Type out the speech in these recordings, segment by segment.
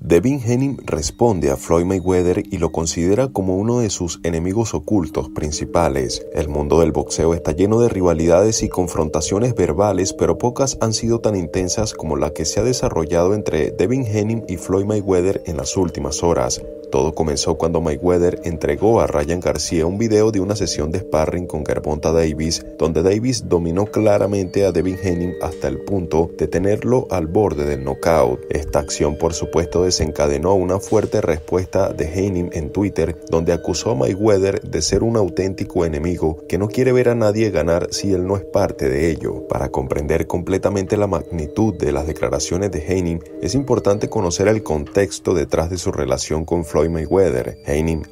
Devin Henning responde a Floyd Mayweather y lo considera como uno de sus enemigos ocultos principales. El mundo del boxeo está lleno de rivalidades y confrontaciones verbales, pero pocas han sido tan intensas como la que se ha desarrollado entre Devin Henning y Floyd Mayweather en las últimas horas. Todo comenzó cuando Mayweather entregó a Ryan García un video de una sesión de sparring con Gervonta Davis, donde Davis dominó claramente a Devin Henning hasta el punto de tenerlo al borde del knockout. Esta acción, por supuesto, desencadenó una fuerte respuesta de Henning en Twitter, donde acusó a Mayweather de ser un auténtico enemigo que no quiere ver a nadie ganar si él no es parte de ello. Para comprender completamente la magnitud de las declaraciones de Henning, es importante conocer el contexto detrás de su relación con Floyd Floyd Mayweather.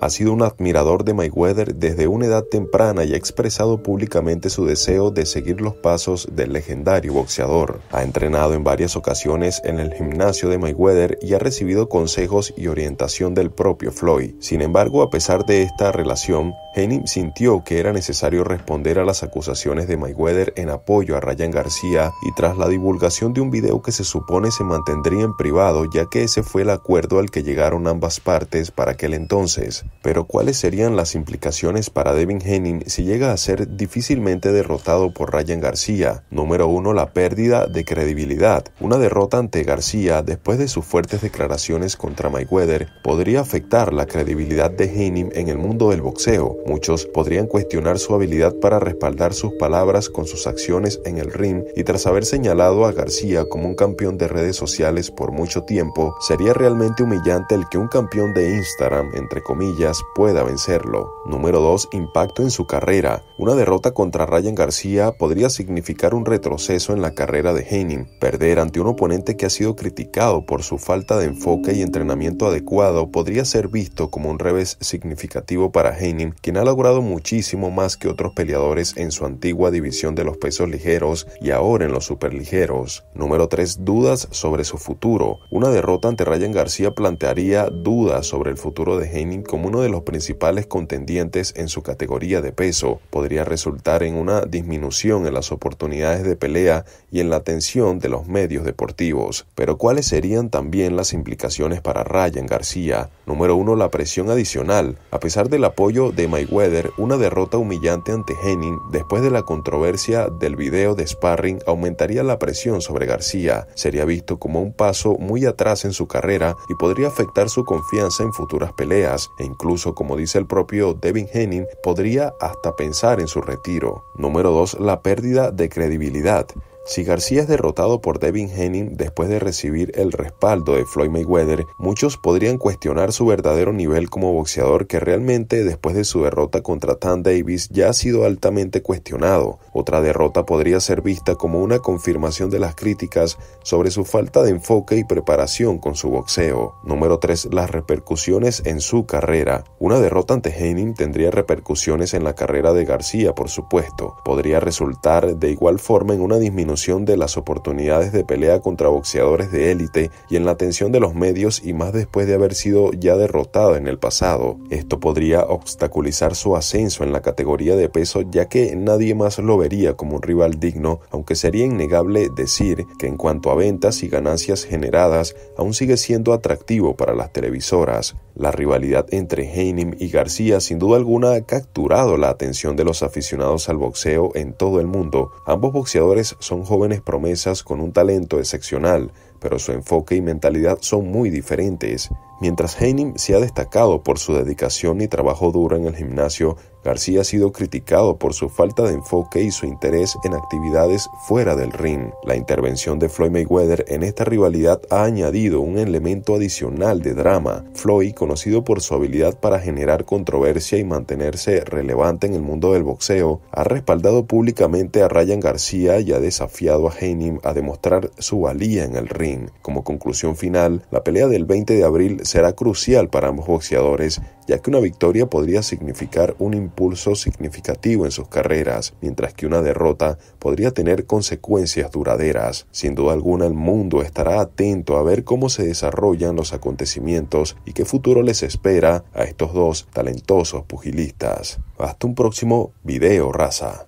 ha sido un admirador de Mayweather desde una edad temprana y ha expresado públicamente su deseo de seguir los pasos del legendario boxeador. Ha entrenado en varias ocasiones en el gimnasio de Mayweather y ha recibido consejos y orientación del propio Floyd. Sin embargo, a pesar de esta relación, Heinem sintió que era necesario responder a las acusaciones de Mayweather en apoyo a Ryan García y tras la divulgación de un video que se supone se mantendría en privado ya que ese fue el acuerdo al que llegaron ambas partes para aquel entonces, pero ¿cuáles serían las implicaciones para Devin Henning si llega a ser difícilmente derrotado por Ryan García? Número 1. La pérdida de credibilidad. Una derrota ante García después de sus fuertes declaraciones contra Mayweather podría afectar la credibilidad de Henning en el mundo del boxeo. Muchos podrían cuestionar su habilidad para respaldar sus palabras con sus acciones en el ring y tras haber señalado a García como un campeón de redes sociales por mucho tiempo, sería realmente humillante el que un campeón de Instagram, entre comillas, pueda vencerlo. Número 2. Impacto en su carrera. Una derrota contra Ryan García podría significar un retroceso en la carrera de Heinem. Perder ante un oponente que ha sido criticado por su falta de enfoque y entrenamiento adecuado podría ser visto como un revés significativo para Heinem, quien ha logrado muchísimo más que otros peleadores en su antigua división de los pesos ligeros y ahora en los superligeros. Número 3. Dudas sobre su futuro. Una derrota ante Ryan García plantearía dudas sobre sobre el futuro de Henning como uno de los principales contendientes en su categoría de peso podría resultar en una disminución en las oportunidades de pelea y en la atención de los medios deportivos. Pero ¿cuáles serían también las implicaciones para Ryan García? Número uno, la presión adicional. A pesar del apoyo de Mayweather, una derrota humillante ante Henning después de la controversia del video de sparring aumentaría la presión sobre García. Sería visto como un paso muy atrás en su carrera y podría afectar su confianza en en futuras peleas e incluso, como dice el propio Devin Henning, podría hasta pensar en su retiro. Número 2. La pérdida de credibilidad. Si García es derrotado por Devin Henning después de recibir el respaldo de Floyd Mayweather, muchos podrían cuestionar su verdadero nivel como boxeador que realmente después de su derrota contra Tan Davis ya ha sido altamente cuestionado. Otra derrota podría ser vista como una confirmación de las críticas sobre su falta de enfoque y preparación con su boxeo. Número 3. Las repercusiones en su carrera. Una derrota ante Henning tendría repercusiones en la carrera de García, por supuesto. Podría resultar de igual forma en una disminución de las oportunidades de pelea contra boxeadores de élite y en la atención de los medios y más después de haber sido ya derrotado en el pasado. Esto podría obstaculizar su ascenso en la categoría de peso ya que nadie más lo vería como un rival digno, aunque sería innegable decir que en cuanto a ventas y ganancias generadas, aún sigue siendo atractivo para las televisoras. La rivalidad entre Heinem y García sin duda alguna ha capturado la atención de los aficionados al boxeo en todo el mundo. Ambos boxeadores son jóvenes promesas con un talento excepcional, pero su enfoque y mentalidad son muy diferentes. Mientras Heinem se ha destacado por su dedicación y trabajo duro en el gimnasio, García ha sido criticado por su falta de enfoque y su interés en actividades fuera del ring. La intervención de Floyd Mayweather en esta rivalidad ha añadido un elemento adicional de drama. Floyd, conocido por su habilidad para generar controversia y mantenerse relevante en el mundo del boxeo, ha respaldado públicamente a Ryan García y ha desafiado a Heinem a demostrar su valía en el ring. Como conclusión final, la pelea del 20 de abril será crucial para ambos boxeadores, ya que una victoria podría significar un impulso significativo en sus carreras, mientras que una derrota podría tener consecuencias duraderas. Sin duda alguna, el mundo estará atento a ver cómo se desarrollan los acontecimientos y qué futuro les espera a estos dos talentosos pugilistas. Hasta un próximo video, raza.